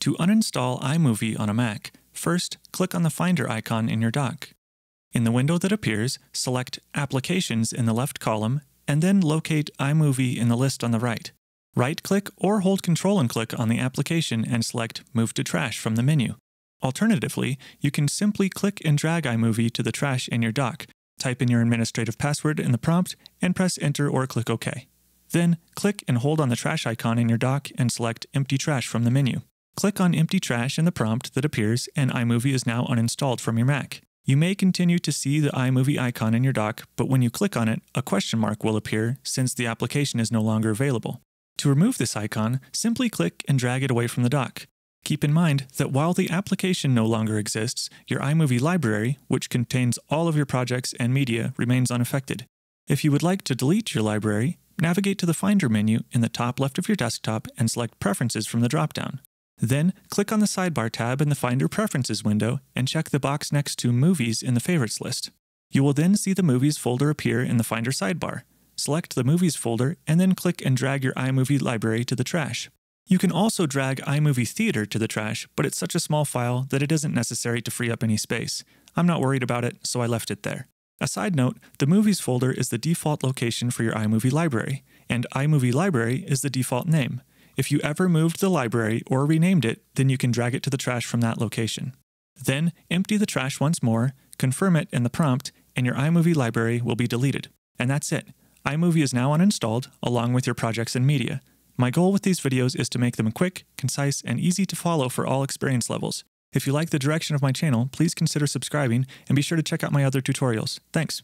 To uninstall iMovie on a Mac, first click on the Finder icon in your dock. In the window that appears, select Applications in the left column, and then locate iMovie in the list on the right. Right-click or hold Control and click on the application and select Move to Trash from the menu. Alternatively, you can simply click and drag iMovie to the trash in your dock, type in your administrative password in the prompt, and press Enter or click OK. Then, click and hold on the trash icon in your dock and select Empty Trash from the menu. Click on Empty Trash in the prompt that appears, and iMovie is now uninstalled from your Mac. You may continue to see the iMovie icon in your dock, but when you click on it, a question mark will appear since the application is no longer available. To remove this icon, simply click and drag it away from the dock. Keep in mind that while the application no longer exists, your iMovie library, which contains all of your projects and media, remains unaffected. If you would like to delete your library, navigate to the Finder menu in the top left of your desktop and select Preferences from the dropdown. Then click on the sidebar tab in the Finder Preferences window and check the box next to Movies in the Favorites list. You will then see the Movies folder appear in the Finder sidebar. Select the Movies folder and then click and drag your iMovie library to the trash. You can also drag iMovie Theater to the trash, but it's such a small file that it isn't necessary to free up any space. I'm not worried about it, so I left it there. A side note, the Movies folder is the default location for your iMovie library, and iMovie Library is the default name. If you ever moved the library or renamed it, then you can drag it to the trash from that location. Then empty the trash once more, confirm it in the prompt, and your iMovie library will be deleted. And that's it. iMovie is now uninstalled, along with your projects and media. My goal with these videos is to make them quick, concise, and easy to follow for all experience levels. If you like the direction of my channel, please consider subscribing and be sure to check out my other tutorials. Thanks!